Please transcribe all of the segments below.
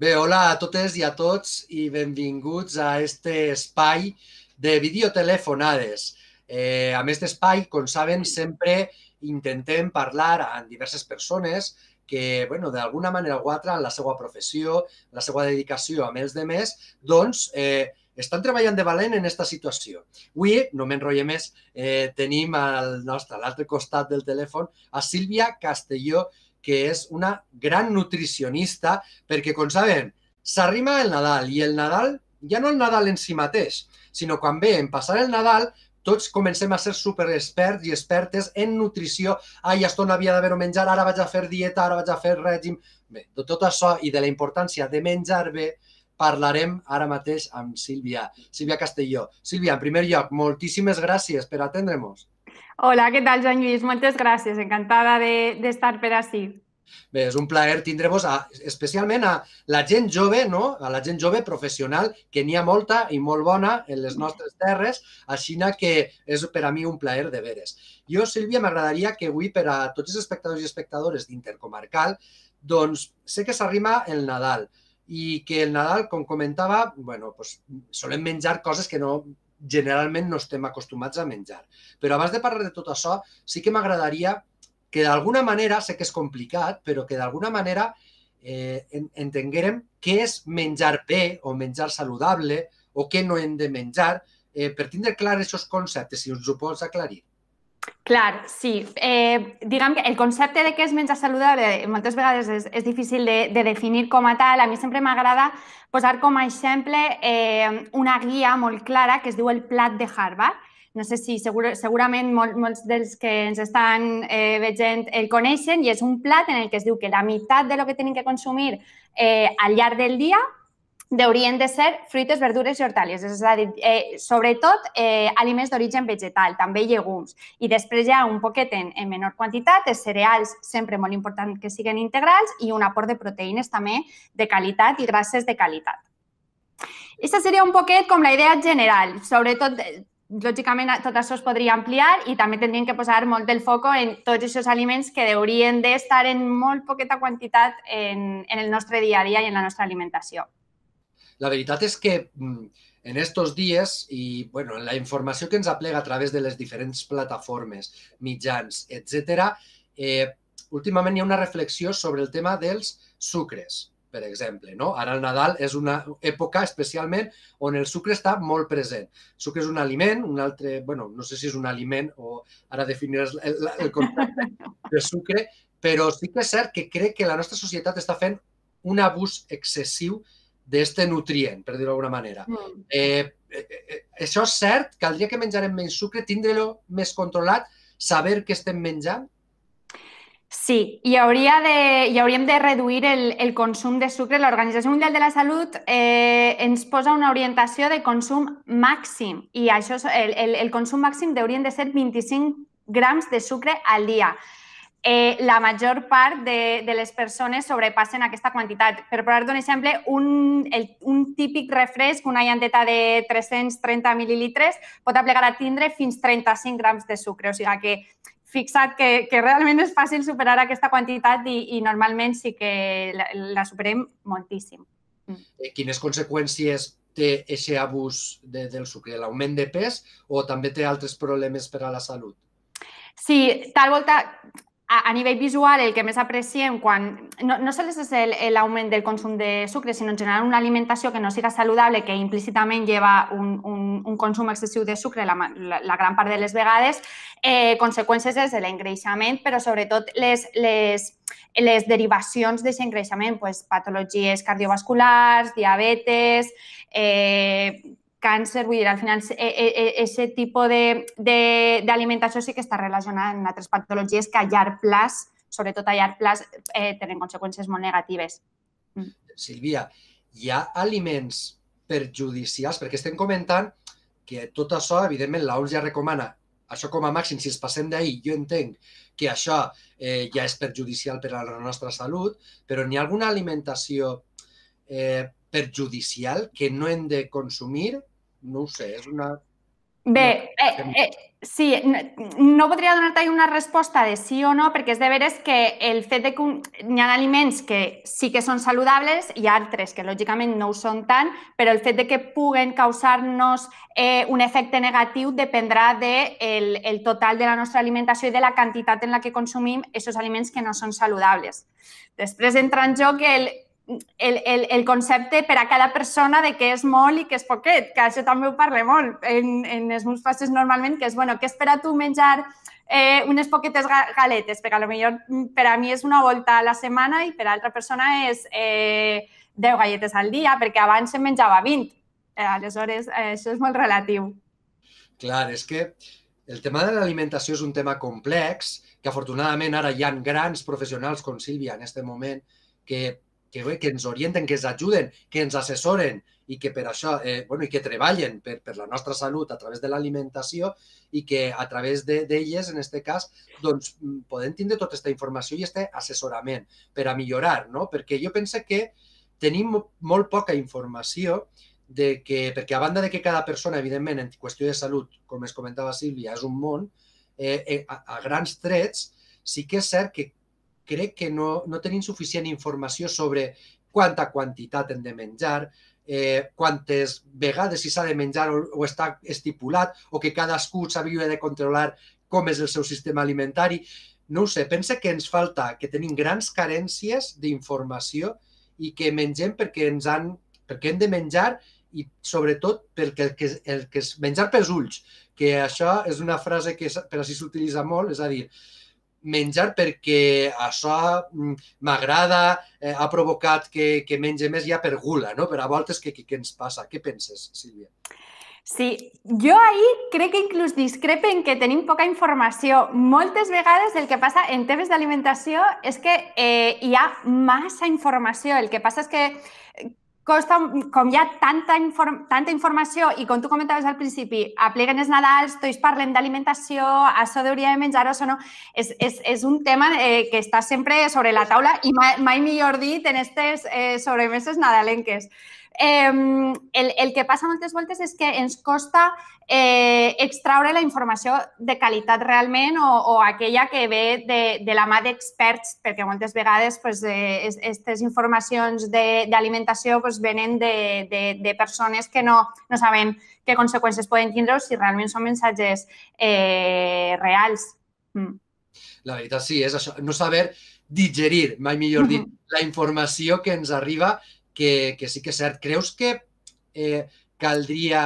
Bé, hola a totes i a tots i benvinguts a este espai de videotelefonades. Eh, amb aquest espai, com saben, sempre intentem parlar amb diverses persones que, bueno, d'alguna manera o altra, en la seva professió, en la seva dedicació a els de més, doncs, eh, estan treballant de valent en aquesta situació. Avui, no m'enrotllo més, eh, tenim al nostre, a l'altre costat del telèfon, a Sílvia Castelló que és una gran nutricionista, perquè, com sabem, s'arriba el Nadal i el Nadal, ja no el Nadal en si mateix, sinó quan ve en passar el Nadal, tots comencem a ser superexperts i expertes en nutrició. Ai, no havia d'haver-ho menjar, ara vaig a fer dieta, ara vaig a fer règim... Bé, de tot això i de la importància de menjar bé, parlarem ara mateix amb Sílvia, Sílvia Castelló. Sílvia, en primer lloc, moltíssimes gràcies per atendre'ns. Hola, què tal, Joan Lluís? Moltes gràcies, encantada d'estar de, per ací. Bé, és un plaer tindre-vos especialment a la gent jove, no? a la gent jove professional, que n'hi ha molta i molt bona en les nostres terres, així que és per a mi un plaer de veres. Jo, Sílvia, m'agradaria que avui per a tots els espectadors i espectadores d'Intercomarcal, doncs sé que s'arrima el Nadal i que el Nadal, com comentava, bueno, pues, solem menjar coses que no generalment no estem acostumats a menjar. Però abans de parlar de tot això, sí que m'agradaria que d'alguna manera, sé que és complicat, però que d'alguna manera eh, entenguérem què és menjar bé o menjar saludable o què no hem de menjar eh, per tindre clar aquests conceptes, si us ho pots aclarir. Clar, sí. Eh, diguem que el concepte de què és menjar saludable moltes vegades és, és difícil de, de definir com a tal. A mi sempre m'agrada posar com a exemple eh, una guia molt clara que es diu el plat de Harvard. No sé si segur, segurament mol, molts dels que ens estan eh, veient el coneixen i és un plat en el que es diu que la meitat de lo que tenen que consumir eh, al llarg del dia haurien de ser fruites, verdures i hortàlies, és a dir, eh, sobretot eh, aliments d'origen vegetal, també llegums. I després ja un poquet en, en menor quantitat, els cereals, sempre molt important que siguin integrals, i un aport de proteïnes també de qualitat i grasses de qualitat. Aquesta seria un poquet com la idea general, sobretot eh, lògicament tot això es podria ampliar i també tindríem que posar molt del foc en tots aquests aliments que haurien d'estar en molt poqueta quantitat en, en el nostre dia a dia i en la nostra alimentació. La veritat és que mm, en estos dies i bueno, la informació que ens aplega a través de les diferents plataformes, mitjans, etc, eh, últimament hi ha una reflexió sobre el tema dels sucres, per exemple. No? Ara el Nadal és una època especialment on el sucre està molt present. El sucre és un aliment, un altre... bueno, no sé si és un aliment o ara definiràs el, el concepte de sucre, però sí que és cert que crec que la nostra societat està fent un abús excessiu d'este nutrient, per dir-ho d'alguna manera. Mm. Eh, eh, eh, eh això és cert? Que que menjarem menys sucre, tindre-lo més controlat, saber què estem menjant? Sí, i, hauria de, i hauríem de reduir el, el consum de sucre. L'Organització Mundial de la Salut eh, ens posa una orientació de consum màxim i això és, el, el, el consum màxim haurien de ser 25 grams de sucre al dia eh, la major part de, de les persones sobrepassen aquesta quantitat. Per posar un exemple, un, el, un típic refresc, una llanteta de 330 mil·lilitres, pot aplegar a tindre fins 35 grams de sucre. O sigui que fixa't que, que realment és fàcil superar aquesta quantitat i, i normalment sí que la, la superem moltíssim. Eh, quines conseqüències té aquest abús de, del sucre? L'augment de pes o també té altres problemes per a la salut? Sí, tal volta a, a nivell visual el que més apreciem quan no, no sols és l'augment del consum de sucre, sinó en general una alimentació que no siga saludable, que implícitament lleva un, un, un consum excessiu de sucre la, la, la gran part de les vegades, eh, conseqüències és l'engreixement, però sobretot les, les, les derivacions d'aquest engreixement, pues, patologies cardiovasculars, diabetes, eh, càncer, vull dir, al final aquest e, e, e, eh, tipus d'alimentació sí que està relacionada amb altres patologies que a llarg plaç, sobretot a llarg plaç, eh, tenen conseqüències molt negatives. Mm. Sílvia, hi ha aliments perjudicials? Perquè estem comentant que tot això, evidentment, l'OMS ja recomana això com a màxim, si ens passem d'ahir, jo entenc que això eh, ja és perjudicial per a la nostra salut, però n'hi ha alguna alimentació eh, perjudicial que no hem de consumir no ho sé, és una... Bé, eh, eh, sí, no, no podria donar-te una resposta de sí o no, perquè és de veres que el fet de que hi ha aliments que sí que són saludables i altres que lògicament no ho són tant, però el fet de que puguen causar-nos eh, un efecte negatiu dependrà del de el, el total de la nostra alimentació i de la quantitat en la que consumim aquests aliments que no són saludables. Després entra en joc el el, el, el concepte per a cada persona de què és molt i què és poquet, que això també ho parle molt en, en els meus fases normalment, que és, bueno, què és per a tu menjar eh, unes poquetes galetes, perquè millor mm, per a mi és una volta a la setmana i per a altra persona és eh, 10 galletes al dia, perquè abans se menjava 20. Eh, aleshores, eh, això és molt relatiu. Clar, és que el tema de l'alimentació és un tema complex, que afortunadament ara hi ha grans professionals com Sílvia en aquest moment que que, bé, que ens orienten, que ens ajuden, que ens assessoren i que per això, eh, bueno, i que treballen per, per la nostra salut a través de l'alimentació i que a través d'elles, de, en aquest cas, doncs, mm, podem tindre tota aquesta informació i este assessorament per a millorar, no? Perquè jo penso que tenim molt poca informació de que, perquè a banda de que cada persona, evidentment, en qüestió de salut, com es comentava Sílvia, és un món, eh, eh a, a grans trets, sí que és cert que crec que no, no tenim suficient informació sobre quanta quantitat hem de menjar, eh, quantes vegades si s'ha de menjar o, o està estipulat, o que cadascú s'havia de controlar com és el seu sistema alimentari. No ho sé, pensa que ens falta, que tenim grans carències d'informació i que mengem perquè ens han, perquè hem de menjar i sobretot perquè el que, el que és menjar pels ulls, que això és una frase que per així s'utilitza molt, és a dir, menjar perquè això mm, m'agrada, eh, ha provocat que, que menge més ja per gula, no? però a voltes què, què ens passa? Què penses, Sílvia? Sí, jo ahí crec que inclús discrepen que tenim poca informació. Moltes vegades el que passa en temes d'alimentació és que eh, hi ha massa informació. El que passa és que costa, com hi ha tanta, inform tanta informació i com tu comentaves al principi, apleguen els Nadals, tots parlem d'alimentació, això hauria de menjar, això no, és, és, és un tema eh, que està sempre sobre la taula i mai, mai millor dit en aquestes eh, sobremeses nadalenques eh, el, el que passa moltes voltes és que ens costa eh, extraure la informació de qualitat realment o, o aquella que ve de, de la mà d'experts, perquè moltes vegades pues, eh, informacions d'alimentació pues, venen de, de, de persones que no, no saben què conseqüències poden tindre o si realment són missatges eh, reals. Mm. La veritat sí, és això, no saber digerir, mai millor dit, mm -hmm. la informació que ens arriba que, que sí que és cert. Creus que eh, caldria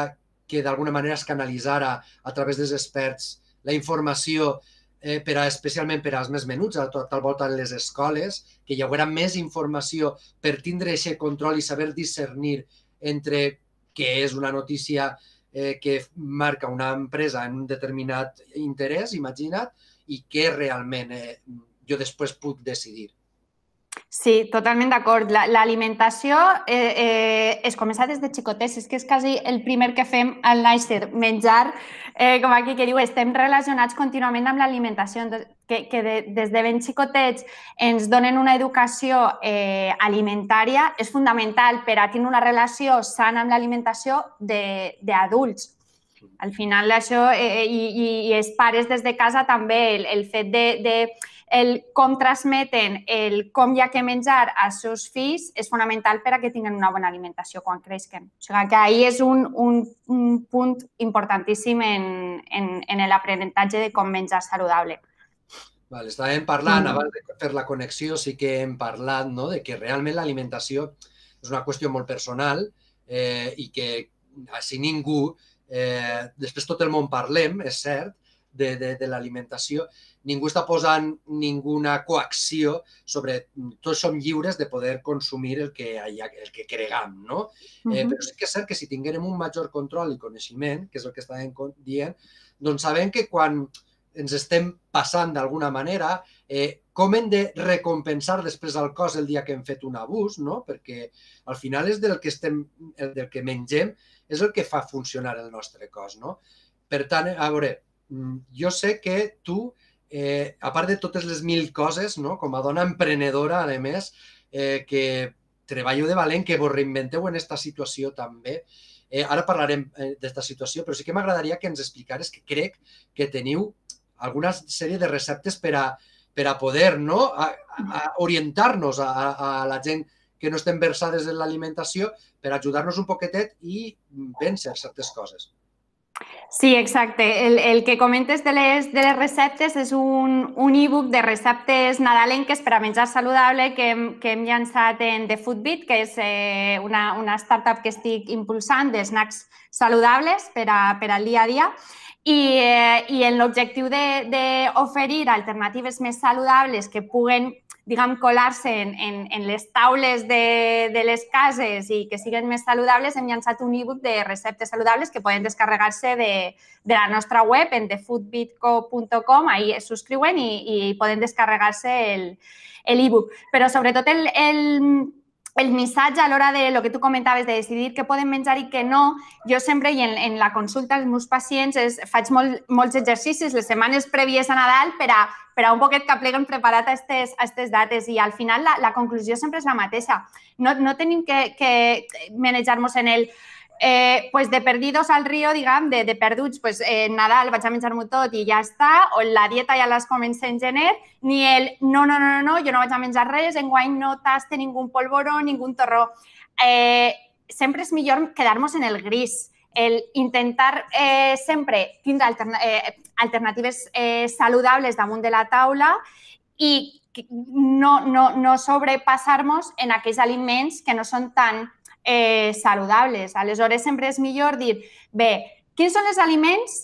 que d'alguna manera es canalitzara a través dels experts la informació eh, per a, especialment per als més menuts, a tot, tal volta en les escoles, que hi haurà més informació per tindre aquest control i saber discernir entre què és una notícia eh, que marca una empresa en un determinat interès, imagina't, i què realment eh, jo després puc decidir. Sí, totalment d'acord. L'alimentació eh, eh, es comença des de xicotets, és que és quasi el primer que fem al nàixer, menjar, eh, com aquí que diu, estem relacionats contínuament amb l'alimentació, que, que de, des de ben xicotets ens donen una educació eh, alimentària, és fundamental per a tenir una relació sana amb l'alimentació d'adults. Al final això, eh, eh i, i, i els pares des de casa també, el, el fet de, de el com transmeten el com hi ha que menjar als seus fills és fonamental per a que tinguin una bona alimentació quan creixen. O sigui, que ahir és un, un, un punt importantíssim en, en, en l'aprenentatge de com menjar saludable. Vale, estàvem parlant, mm. abans de fer la connexió, sí que hem parlat no, de que realment l'alimentació és una qüestió molt personal eh, i que així ningú, eh, després tot el món parlem, és cert, de, de, de l'alimentació, ningú està posant ninguna coacció sobre... Mm, tots som lliures de poder consumir el que, el que cregam, no? Uh -huh. eh, mhm. però sí que és cert que si tinguérem un major control i coneixement, que és el que estàvem dient, doncs sabem que quan ens estem passant d'alguna manera, eh, com hem de recompensar després el cos el dia que hem fet un abús, no? perquè al final és del que, estem, del que mengem, és el que fa funcionar el nostre cos. No? Per tant, a veure, Mm, jo sé que tu, eh, a part de totes les mil coses, no? com a dona emprenedora, a més, eh, que treballo de valent, que vos reinventeu en aquesta situació també, eh, ara parlarem eh, d'esta situació, però sí que m'agradaria que ens explicares que crec que teniu alguna sèrie de receptes per a, per a poder no? orientar-nos a, a la gent que no estem versades en l'alimentació per ajudar-nos un poquetet i vèncer certes coses. Sí, exacte. El, el que comentes de les, de les receptes és un, un e-book de receptes nadalenques per a menjar saludable que hem, que hem llançat en The Foodbit, que és eh, una, una startup que estic impulsant d'esnacks saludables per, a, per al dia a dia. I, eh, i en l'objectiu d'oferir alternatives més saludables que puguen diguem, colar-se en, en, en les taules de, de les cases i que siguin més saludables, hem llançat un e-book de receptes saludables que poden descarregar-se de, de la nostra web, en thefoodbitco.com, ahí es subscriuen i, i poden descarregar-se l'e-book. E Però sobretot el, el el missatge a l'hora de lo que tu comentaves, de decidir què poden menjar i què no, jo sempre, i en, en la consulta dels meus pacients, és, faig molt, molts exercicis les setmanes prèvies a Nadal per a, per a un poquet que pleguen preparat a aquestes, a aquestes dates i al final la, la conclusió sempre és la mateixa. No, no tenim que, que manejar-nos en el Eh, pues de perdidos al río, diguem, de, de perduts, pues, eh, Nadal vaig a menjar-m'ho tot i ja està, o la dieta ja les comença en gener, ni el no, no, no, no, no, jo no vaig a menjar res, en guay no taste ningú polvoró, ningú torró. Eh, sempre és millor quedar-nos en el gris, el intentar eh, sempre tindre alterna eh, alternatives eh, saludables damunt de la taula i no, no, no sobrepassar-nos en aquells aliments que no són tan eh, saludables. Aleshores, sempre és millor dir, bé, quins són els aliments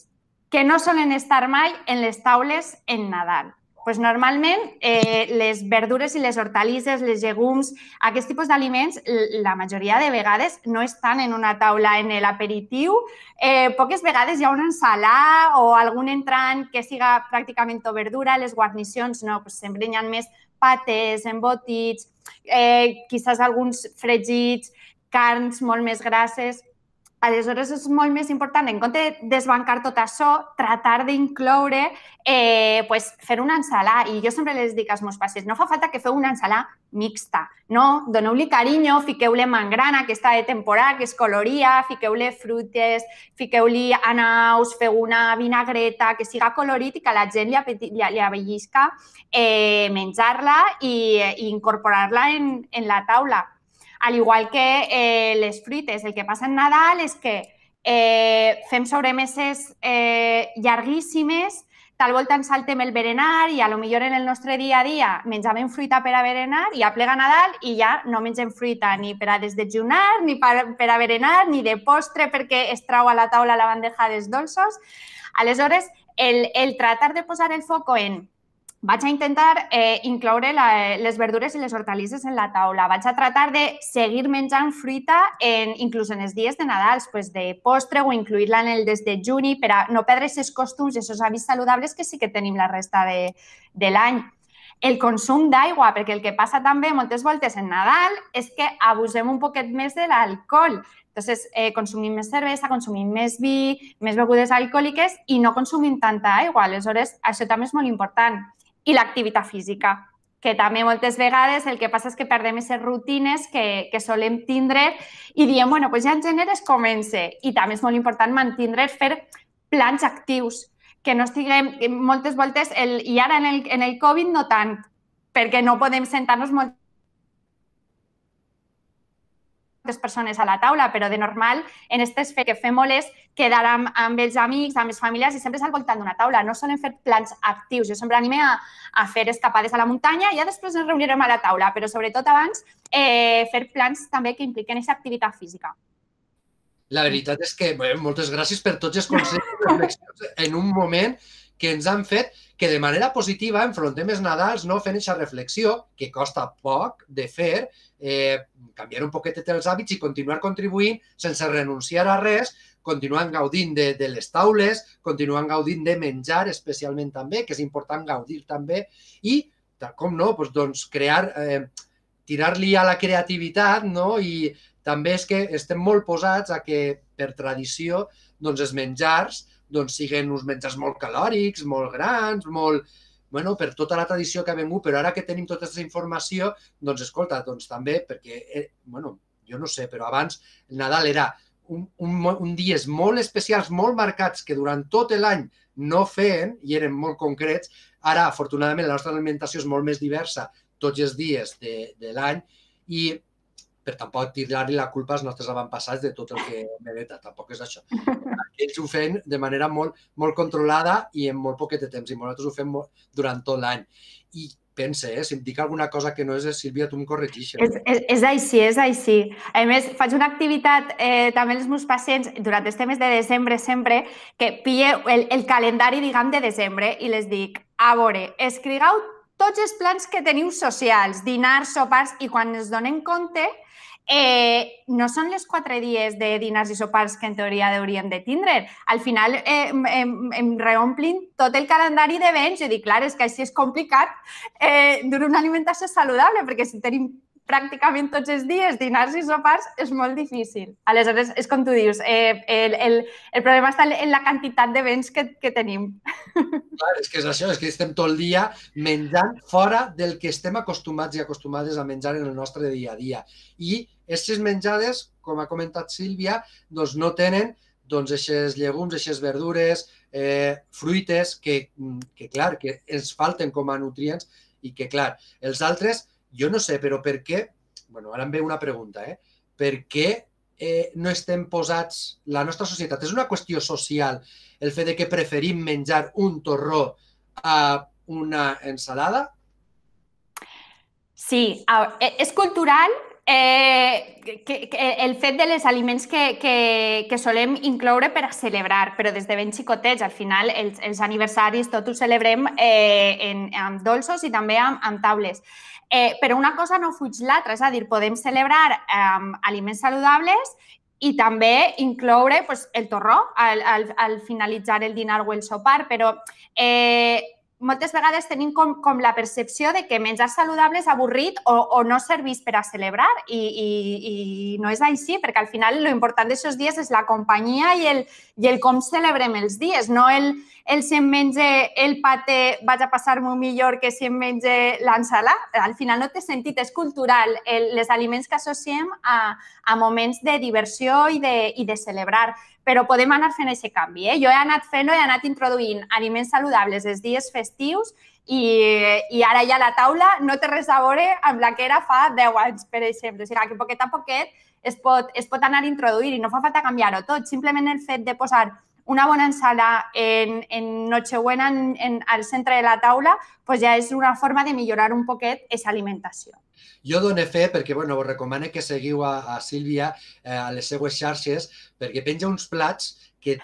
que no solen estar mai en les taules en Nadal? pues normalment eh, les verdures i les hortalisses, les llegums, aquest tipus d'aliments, la majoria de vegades no estan en una taula en l'aperitiu. Eh, poques vegades hi ha una ensalà o algun entrant que siga pràcticament o verdura, les guarnicions no, pues sempre hi ha més patés, embotits, eh, quizás alguns fregits, carns molt més grasses. Aleshores, és molt més important, en compte de desbancar tot això, tratar d'incloure, eh, pues, fer una ensalà. I jo sempre les dic als meus pacients, no fa falta que feu una ensalà mixta, no? Doneu-li carinyo, fiqueu-li mangrana, que està de temporada, que es coloria, fiqueu-li frutes, fiqueu-li anaus, feu una vinagreta, que siga colorit i que la gent li, apeti, li, li abellisca eh, menjar-la i, i eh, incorporar-la en, en la taula al igual que eh, les fruites, el que passa en Nadal és que eh, fem sobremeses eh, llarguíssimes, tal volta ens saltem el berenar i a lo millor en el nostre dia a dia menjàvem fruita per a berenar i a plega Nadal i ja no mengem fruita ni per a desdejunar, ni per, per a berenar, ni de postre perquè es trau a la taula la bandeja dels dolços. Aleshores, el, el tratar de posar el foco en vaig a intentar eh, incloure la, les verdures i les hortalisses en la taula. Vaig a tratar de seguir menjant fruita en, inclús en els dies de Nadal, pues de postre o incluir-la en el des de juny per a no perdre aquests costums i aquests hàbits saludables que sí que tenim la resta de, de l'any. El consum d'aigua, perquè el que passa també moltes voltes en Nadal és que abusem un poquet més de l'alcohol. Entonces, eh, consumim més cervesa, consumim més vi, més begudes alcohòliques i no consumim tanta aigua. Aleshores, això també és molt important i l'activitat física, que també moltes vegades el que passa és que perdem aquestes rutines que, que solem tindre i diem, bueno, doncs ja en gener es comença. I també és molt important mantindre, fer plans actius, que no estiguem moltes voltes, el, i ara en el, en el Covid no tant, perquè no podem sentar-nos molt aquestes persones a la taula, però de normal en aquestes que fem molt és quedar amb, amb els amics, amb les famílies i sempre és al voltant d'una taula. No solen fer plans actius. Jo sempre anime a, a fer escapades a la muntanya i ja després ens reunirem a la taula, però sobretot abans eh, fer plans també que impliquen aquesta activitat física. La veritat és que bé, moltes gràcies per tots els consells i en un moment que ens han fet que de manera positiva enfrontem els Nadals no fent aquesta reflexió, que costa poc de fer, eh, canviar un poquet els hàbits i continuar contribuint sense renunciar a res, continuant gaudint de, de les taules, continuant gaudint de menjar especialment també, que és important gaudir també, i, com no, doncs, doncs crear, eh, tirar-li a la creativitat, no? I també és que estem molt posats a que, per tradició, doncs els menjars doncs, siguen uns menjars molt calòrics, molt grans, molt... bueno, per tota la tradició que ha vingut, però ara que tenim tota aquesta informació, doncs escolta, doncs també, perquè, eh, bueno, jo no sé, però abans el Nadal era un, un, un dies molt especials, molt marcats, que durant tot l'any no feien i eren molt concrets. Ara, afortunadament, la nostra alimentació és molt més diversa tots els dies de, de l'any i però tampoc tirar-li la culpa als nostres avantpassats de tot el que merita, tampoc és això. Ells ho fem de manera molt, molt controlada i en molt poquet de temps, i nosaltres ho fem molt, durant tot l'any. I pensa, eh? si em dic alguna cosa que no és, Sílvia, tu em corregixes. És, és, és així, és així. A més, faig una activitat eh, també als meus pacients durant aquest mes de desembre sempre, que pille el, el calendari, diguem, de desembre i les dic, a veure, escrigueu tots els plans que teniu socials, dinars, sopars, i quan ens donem compte, eh, no són les quatre dies de dinars i sopars que en teoria hauríem de tindre. Al final eh, em, em reomplin tot el calendari d'events. Jo dic, clar, és que així és complicat eh, dur una alimentació saludable, perquè si tenim pràcticament tots els dies, dinars i sopars, és molt difícil. Aleshores, és com tu dius, eh, el, el, el problema està en la quantitat de béns que, que tenim. Clar, és que és això, és que estem tot el dia menjant fora del que estem acostumats i acostumades a menjar en el nostre dia a dia. I aquestes menjades, com ha comentat Sílvia, doncs no tenen doncs, aquestes llegums, aquestes verdures, eh, fruites, que, que clar, que ens falten com a nutrients i que, clar, els altres jo no sé, però per què... bueno, ara em ve una pregunta, eh? Per què eh, no estem posats... La nostra societat és una qüestió social el fet de que preferim menjar un torró a una ensalada? Sí, e, és cultural Eh, que, que el fet de les aliments que, que, que solem incloure per a celebrar, però des de ben xicotets, al final els, els aniversaris tot ho celebrem eh, en, amb dolços i també amb, amb taules. Eh, però una cosa no fuig l'altra, és a dir, podem celebrar eh, aliments saludables i també incloure pues, el torró al, al, al finalitzar el dinar o el sopar, però eh, moltes vegades tenim com, com la percepció de que menjar saludable és avorrit o, o no serveix per a celebrar I, i, i no és així, perquè al final lo important d'aquests dies és la companyia i el, i el com celebrem els dies, no el, el si em menja el pate vaig a passar-m'ho millor que si em menja l'ensala. Al final no té sentit, és cultural, el, les aliments que associem a, a moments de diversió i de, i de celebrar però podem anar fent aquest canvi. Eh? Jo he anat fent-ho, he anat introduint aliments saludables els dies festius i, i ara ja la taula no té res a veure amb la que era fa 10 anys, per exemple. O sigui, que poquet a poquet es pot, es pot anar introduint i no fa falta canviar-ho tot. Simplement el fet de posar una bona ensalada en, en Nochebuena en, en, al centre de la taula pues ja és una forma de millorar un poquet aquesta alimentació. Jo dono fe perquè bueno, us recomano que seguiu a, a Sílvia eh, a les seues xarxes perquè penja uns plats que,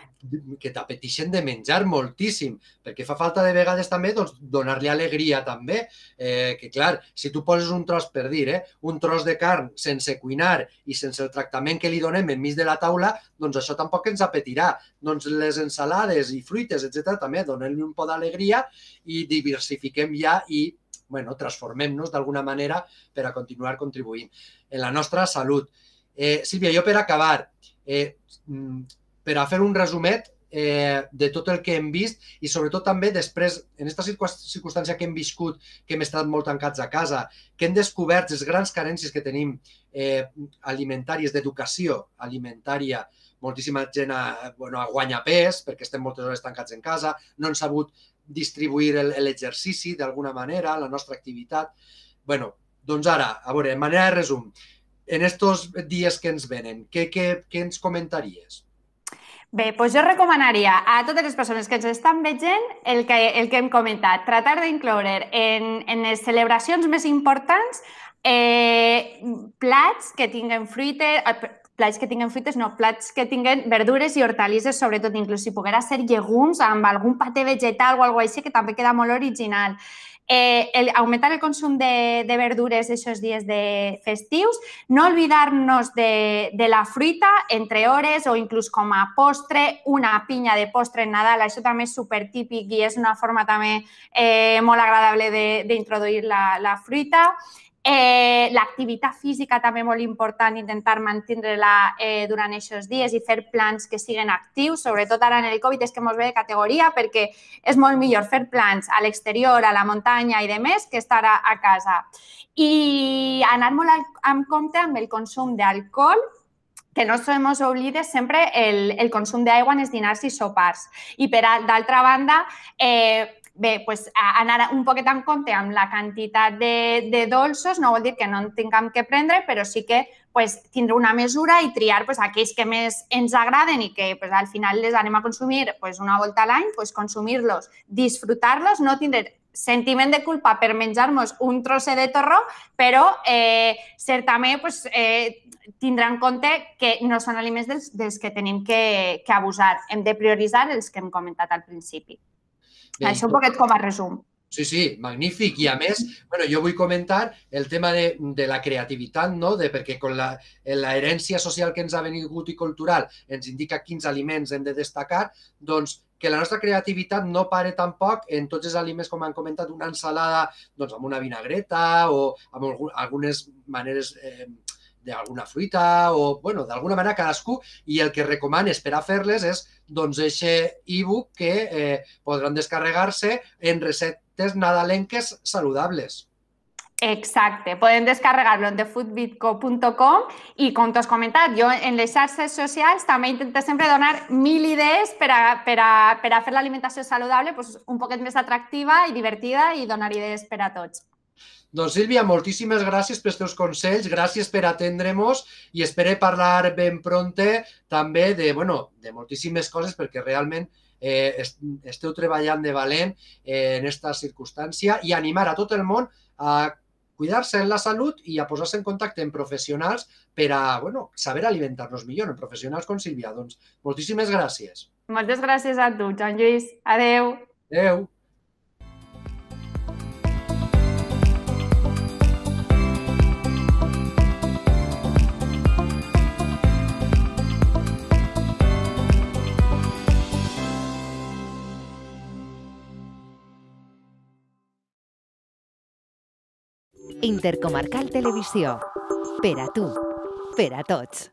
que t'apeteixen de menjar moltíssim, perquè fa falta de vegades també doncs, donar-li alegria també, eh, que clar, si tu poses un tros per dir, eh, un tros de carn sense cuinar i sense el tractament que li donem enmig de la taula, doncs això tampoc ens apetirà. Doncs les ensalades i fruites, etc també donem-li un poc d'alegria i diversifiquem ja i bueno, transformem-nos d'alguna manera per a continuar contribuint en la nostra salut. Eh, Sílvia, jo per acabar, eh, mm, per a fer un resumet eh, de tot el que hem vist i sobretot també després, en aquesta circumstància que hem viscut, que hem estat molt tancats a casa, que hem descobert les grans carències que tenim eh, alimentàries, d'educació alimentària, moltíssima gent a, eh, bueno, a guanyar pes perquè estem moltes hores tancats en casa, no han sabut distribuir l'exercici d'alguna manera, la nostra activitat. bueno, doncs ara, a veure, en manera de resum, en aquests dies que ens venen, què, què, què ens comentaries? Bé, doncs jo recomanaria a totes les persones que ens estan veient el que, el que hem comentat, tratar d'incloure en, en les celebracions més importants eh, plats que tinguen fruites, eh, plats que tinguen fruites, no, plats que tinguen verdures i hortalisses, sobretot, inclús si poguera ser llegums amb algun paté vegetal o alguna així, que també queda molt original eh, el aumentar el consum de, de, verduras esos días de festivos, no olvidarnos de, de, la fruita entre hores o inclús com a postre, una pinya de postre en Nadal, això també és supertípic i és una forma també eh, molt agradable d'introduir la, la fruita. Eh, L'activitat física també molt important, intentar mantenir-la eh, durant aquests dies i fer plans que siguen actius, sobretot ara en el Covid és que ens ve de categoria perquè és molt millor fer plans a l'exterior, a la muntanya i de més que estar a, a casa. I anar molt al, amb compte amb el consum d'alcohol, que no se nos oblide sempre el, el consum d'aigua en els dinars i sopars. I per d'altra banda, eh, bé, pues, anar un poquet en compte amb la quantitat de, de dolços, no vol dir que no en tinguem que prendre, però sí que pues, tindre una mesura i triar pues, aquells que més ens agraden i que pues, al final les anem a consumir pues, una volta a l'any, pues, consumir-los, disfrutar-los, no tindre sentiment de culpa per menjar-nos un trosset de torró, però eh, certament pues, eh, tindre en compte que no són aliments dels, dels que tenim que, que abusar. Hem de prioritzar els que hem comentat al principi. Bé, Això un poquet com a resum. Sí, sí, magnífic. I a més, bueno, jo vull comentar el tema de, de la creativitat, no? de, perquè con la, la herència social que ens ha venit i cultural ens indica quins aliments hem de destacar, doncs que la nostra creativitat no pare tampoc en tots els aliments, com han comentat, una ensalada doncs, amb una vinagreta o amb algunes maneres eh, d'alguna fruita o, bueno, d'alguna manera cadascú i el que recomana per a fer-les és doncs aquest e-book que eh, podran descarregar-se en receptes nadalenques saludables. Exacte, podem descarregar-lo en thefoodbitco.com i com has comentat, jo en les xarxes socials també intento sempre donar mil idees per a, per a, per a fer l'alimentació saludable pues, un poquet més atractiva i divertida i donar idees per a tots. Doncs Sílvia, moltíssimes gràcies pels teus consells, gràcies per atendre-nos i espero parlar ben pronte també de, bueno, de moltíssimes coses perquè realment eh, esteu treballant de valent eh, en aquesta circumstància i animar a tot el món a cuidar-se en la salut i a posar-se en contacte amb professionals per a bueno, saber alimentar-nos millor, en professionals com Sílvia. Doncs moltíssimes gràcies. Moltes gràcies a tu, Joan Lluís. Adeu. Adeu. Intercomarcal Televisió. Per a tu. Per a tots.